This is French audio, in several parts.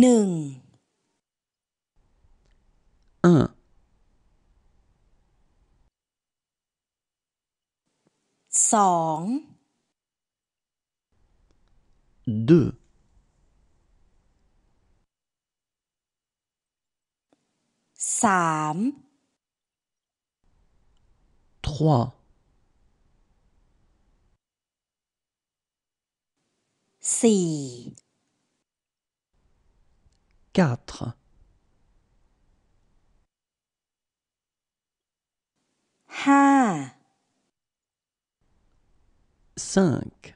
หนึ่งอันสองสองสาม t r o สี่ 4. Ha. 5.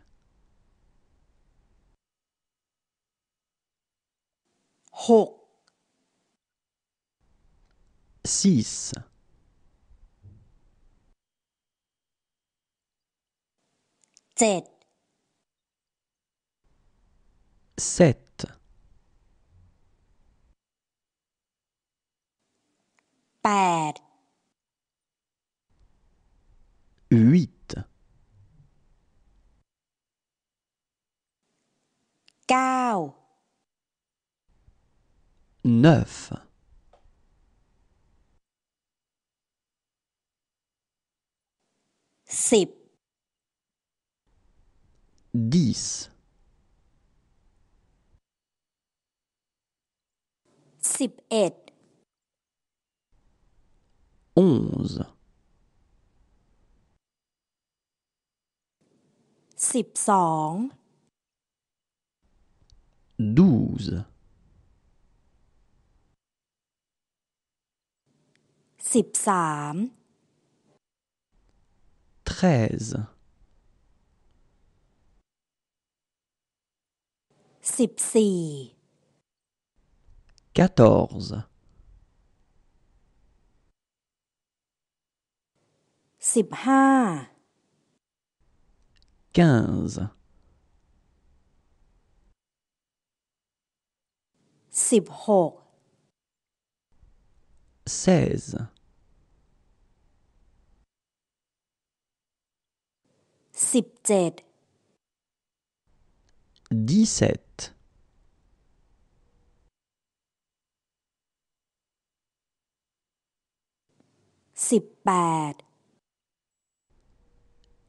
6. 7 7. 8 huit neuf cip. dix 11 11 12 12 13 13 14 quinze สิบหก seize dix-sept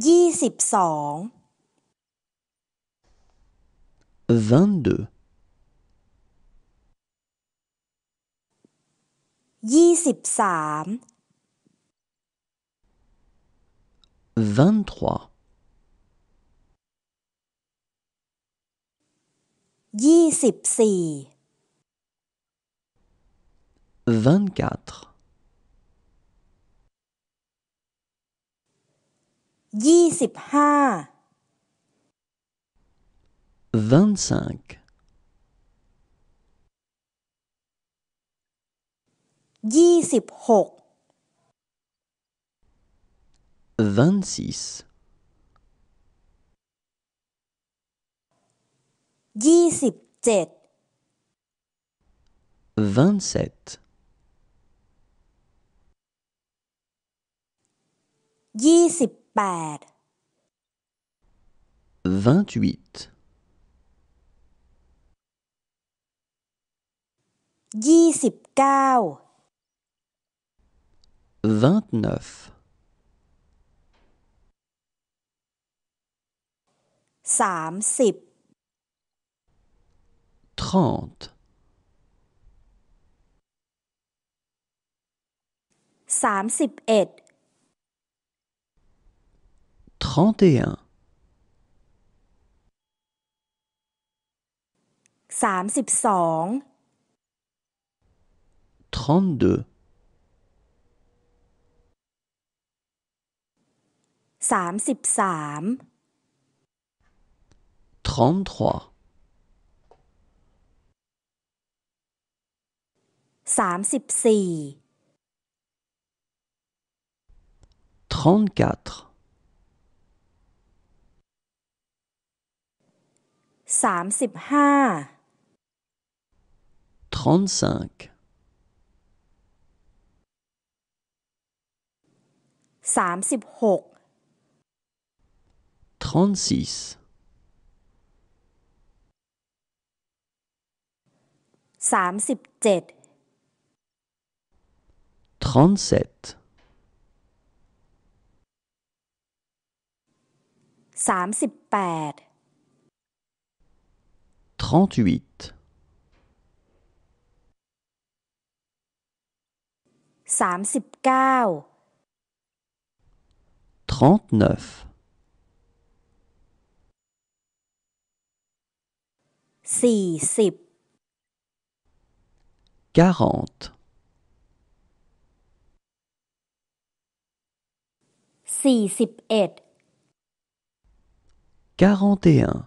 22 vingt-deux vingt-trois vingt-quatre ยี่สิบห้า vingt-cinq ยี่สิบหก vingt-six ยี่สิบเจ็ด vingt-sept ยี่สิบด28ยี่สิบเก้า vingt-neuf สามสิบ trente สามสิบเอ็ด31 32 32 33 33 34สามสิบห้า trente-cinq สามสิบหก trente-six สามสิบเจ็ด trente-sept สามสิบแปด38 39 39 40 40 41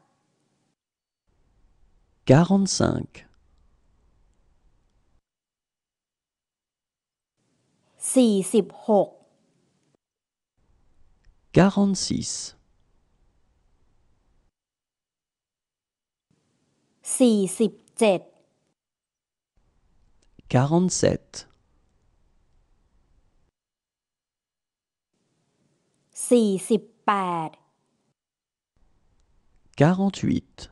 quarante 46 quarante-six Siis-six-sept. quarante-sept quarante-huit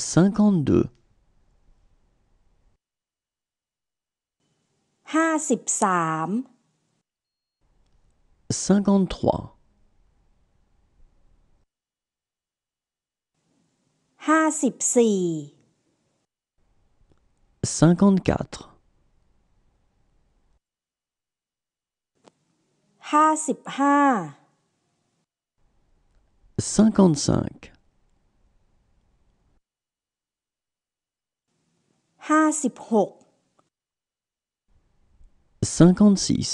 cinquante-deux. Cinquante-trois. Cinquante-quatre. Cinquante-cinq. ห้าสิบหก cinquante-six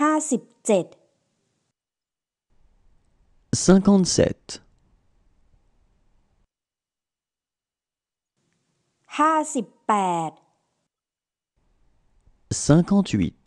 ห้าสิบเจ็ด cinquante-sept ห้าสิบแปด cinquante-huit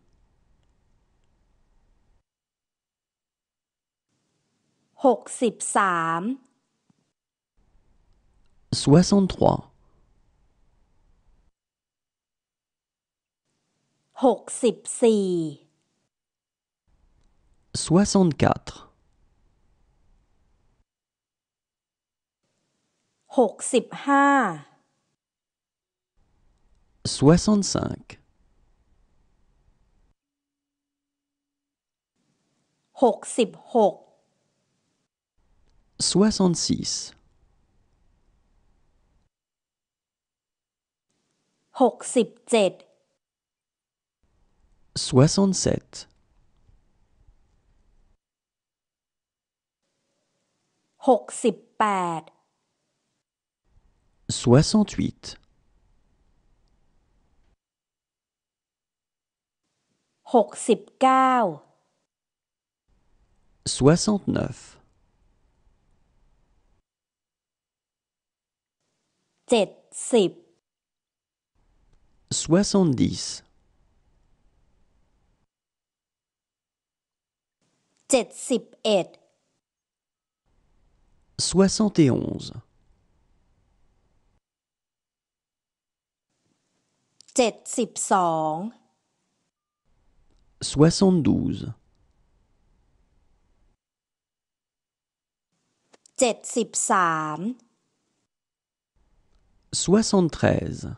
หกสิบสาม6 o i x หกสิบสี่ soixante-quatre หกสิบห้า soixante-cinq หกสิบหก soixante-six soixante-sept bad soixante-huit soixante-neuf soixante-dix soixante et onze soixante-douze 73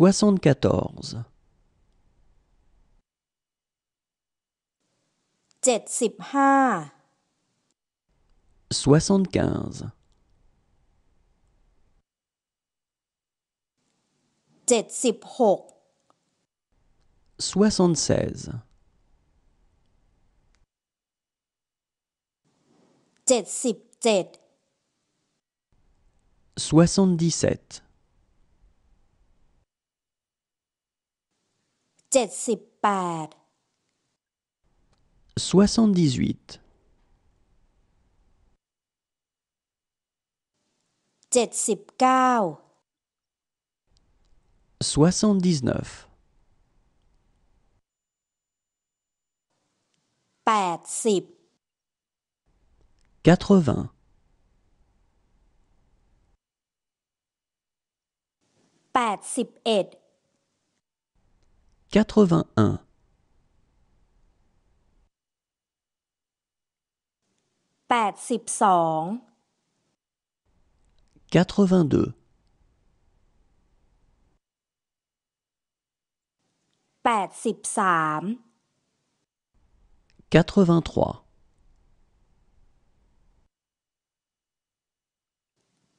74 75 76 7 7 77 78 79 79 80 80 81 82 82 83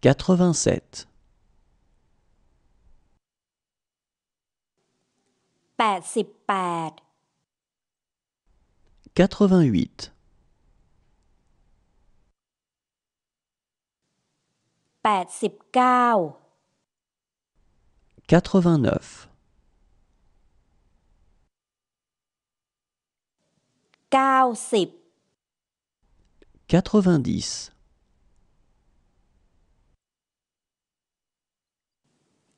quatre-vingt-sept. Quatre-vingt-huit. Quatre-vingt-neuf. Quatre-vingt-dix.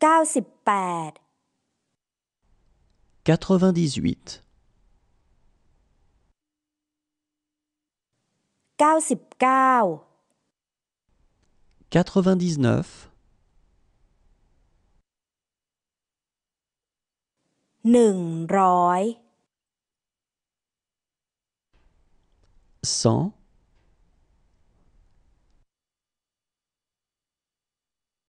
quatre-vingt-dix-huit, quatre neuf